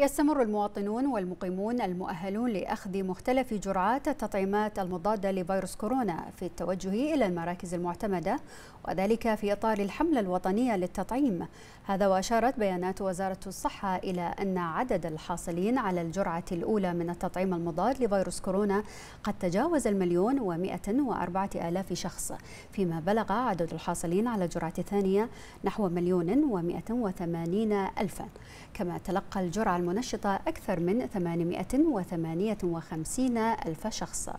يستمر المواطنون والمقيمون المؤهلون لأخذ مختلف جرعات التطعيمات المضادة لفيروس كورونا في التوجه إلى المراكز المعتمدة وذلك في إطار الحملة الوطنية للتطعيم هذا وأشارت بيانات وزارة الصحة إلى أن عدد الحاصلين على الجرعة الأولى من التطعيم المضاد لفيروس كورونا قد تجاوز المليون ومئة وأربعة آلاف شخص فيما بلغ عدد الحاصلين على الجرعة الثانية نحو مليون ومئة وثمانين ألفا كما تلقى الجرعة المنشطة أكثر من 858 ألف شخص